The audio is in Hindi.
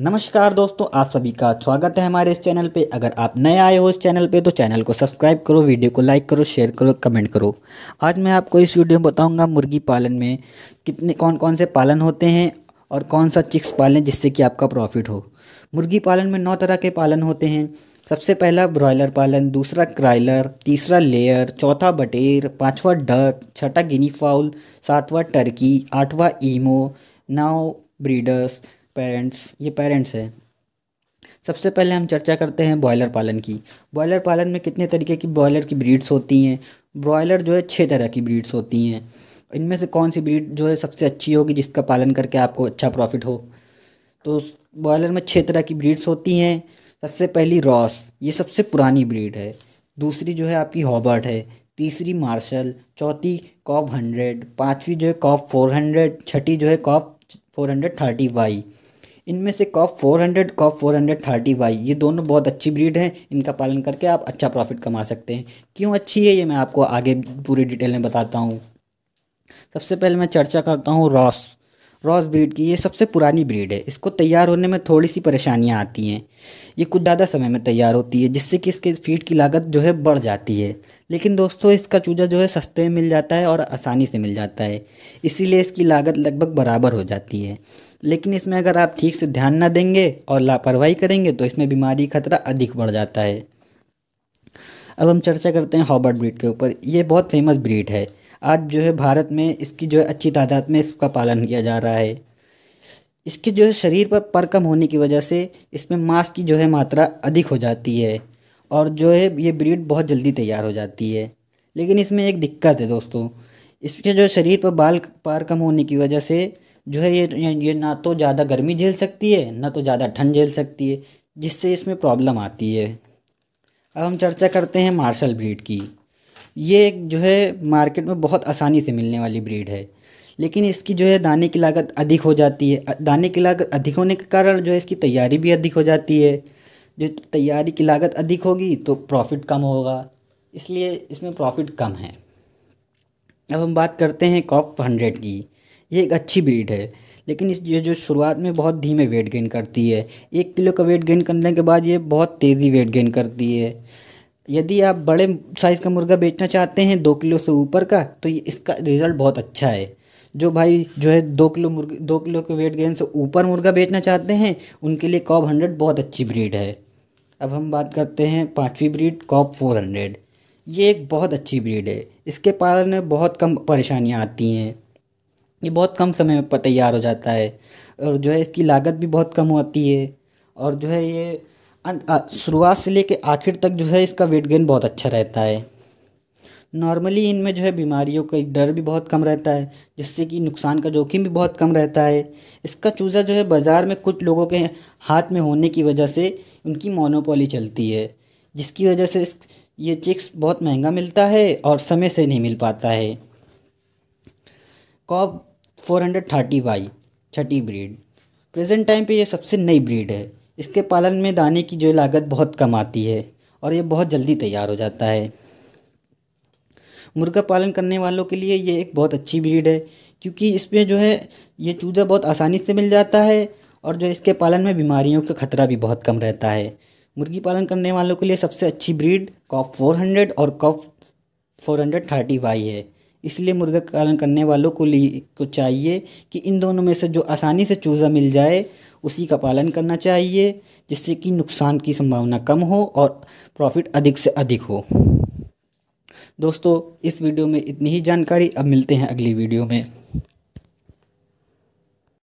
नमस्कार दोस्तों आप सभी का स्वागत है हमारे इस चैनल पे अगर आप नए आए हो इस चैनल पे तो चैनल को सब्सक्राइब करो वीडियो को लाइक करो शेयर करो कमेंट करो आज मैं आपको इस वीडियो में बताऊंगा मुर्गी पालन में कितने कौन कौन से पालन होते हैं और कौन सा चिक्स पालें जिससे कि आपका प्रॉफिट हो मुर्गी पालन में नौ तरह के पालन होते हैं सबसे पहला ब्रॉयलर पालन दूसरा क्राइलर तीसरा लेयर चौथा बटेर पाँचवा डक छठा गिनी फाउल सातवा टर्की आठवा ईमो नौ ब्रीडर्स पेरेंट्स ये पेरेंट्स है सबसे पहले हम चर्चा करते हैं बॉयलर पालन की बॉयलर पालन में कितने तरीके की ब्रॉयलर की ब्रीड्स होती हैं ब्रॉयलर जो है छः तरह की ब्रीड्स होती हैं इनमें से कौन सी ब्रीड जो है सबसे अच्छी होगी जिसका पालन करके आपको अच्छा प्रॉफिट हो तो ब्रॉयलर में छः तरह की ब्रीड्स होती हैं सबसे पहली रॉस ये सबसे पुरानी ब्रीड है दूसरी जो है आपकी हॉबर्ट है तीसरी मार्शल चौथी कॉफ हंड्रेड पाँचवीं जो है कॉफ फोर हंड्रेड छठी जो है Cobb four hundred thirty Y इनमें से कॉफ़ 400 हंड्रेड 430 वाई ये दोनों बहुत अच्छी ब्रीड हैं इनका पालन करके आप अच्छा प्रॉफिट कमा सकते हैं क्यों अच्छी है ये मैं आपको आगे पूरी डिटेल में बताता हूँ सबसे पहले मैं चर्चा करता हूँ रॉस रॉस ब्रीड की ये सबसे पुरानी ब्रीड है इसको तैयार होने में थोड़ी सी परेशानियाँ आती हैं ये कुछ ज़्यादा समय में तैयार होती है जिससे कि इसके फीड की लागत जो है बढ़ जाती है लेकिन दोस्तों इसका चूजा जो है सस्ते में मिल जाता है और आसानी से मिल जाता है इसीलिए इसकी लागत लगभग बराबर हो जाती है लेकिन इसमें अगर आप ठीक से ध्यान ना देंगे और लापरवाही करेंगे तो इसमें बीमारी खतरा अधिक बढ़ जाता है अब हम चर्चा करते हैं हॉबर्ट ब्रीड के ऊपर ये बहुत फेमस ब्रीड है आज जो है भारत में इसकी जो है अच्छी तादाद में इसका पालन किया जा रहा है इसके जो है शरीर पर पर कम होने की वजह से इसमें मांस की जो है मात्रा अधिक हो जाती है और जो है ये ब्रीड बहुत जल्दी तैयार हो जाती है लेकिन इसमें एक दिक्कत है दोस्तों इसके जो शरीर पर बाल पार कम होने की वजह से जो है ये ये ना तो ज़्यादा गर्मी झेल सकती है ना तो ज़्यादा ठंड झेल सकती है जिससे इसमें प्रॉब्लम आती है अब हम चर्चा करते हैं मार्शल ब्रीड की ये एक जो है मार्केट में बहुत आसानी से मिलने वाली ब्रीड है लेकिन इसकी जो है दाने की लागत अधिक हो जाती है दाने की लागत अधिक होने के कारण जो है इसकी तैयारी भी अधिक हो जाती है जो तैयारी की लागत अधिक होगी तो प्रॉफिट कम होगा इसलिए इसमें प्रॉफिट कम है अब हम बात करते हैं कॉफ हंड्रेड की ये एक अच्छी ब्रीड है लेकिन इस ये जो शुरुआत में बहुत धीमे वेट गेन करती है एक किलो का वेट गेन करने के बाद ये बहुत तेज़ी वेट गेन करती है यदि आप बड़े साइज़ का मुर्गा बेचना चाहते हैं दो किलो से ऊपर का तो ये इसका रिज़ल्ट बहुत अच्छा है जो भाई जो है दो किलो मुर्गे दो किलो के वेट गेन से ऊपर मुर्गा बेचना चाहते हैं उनके लिए कॉप हंड्रेड बहुत अच्छी ब्रीड है अब हम बात करते हैं पाँचवीं ब्रीड कॉप फोर हंड्रेड ये एक बहुत अच्छी ब्रीड है इसके पालन में बहुत कम परेशानियाँ आती हैं ये बहुत कम समय में तैयार हो जाता है और जो है इसकी लागत भी बहुत कम होती है और जो है ये शुरुआत से लेके आखिर तक जो है इसका वेट गेन बहुत अच्छा रहता है नॉर्मली इनमें जो है बीमारियों का डर भी बहुत कम रहता है जिससे कि नुकसान का जोखिम भी बहुत कम रहता है इसका चूज़ा जो है बाज़ार में कुछ लोगों के हाथ में होने की वजह से उनकी मोनोपोली चलती है जिसकी वजह से ये चिक्स बहुत महंगा मिलता है और समय से नहीं मिल पाता है Cobb four hundred thirty Y छठी ब्रीड प्रेजेंट टाइम पे ये सबसे नई ब्रीड है इसके पालन में दाने की जो लागत बहुत कम आती है और ये बहुत जल्दी तैयार हो जाता है मुर्गा पालन करने वालों के लिए ये एक बहुत अच्छी ब्रीड है क्योंकि इसमें जो है ये चूज़ा बहुत आसानी से मिल जाता है और जो इसके पालन में बीमारियों का खतरा भी बहुत कम रहता है मुर्गी पालन करने वालों के लिए सबसे अच्छी ब्रीड कॉफ 400 और कॉफ 430 वाई है इसलिए मुर्गा पालन करने वालों को लिए को चाहिए कि इन दोनों में से जो आसानी से चूज़ा मिल जाए उसी का पालन करना चाहिए जिससे कि नुकसान की संभावना कम हो और प्रॉफिट अधिक से अधिक हो दोस्तों इस वीडियो में इतनी ही जानकारी अब मिलते हैं अगली वीडियो में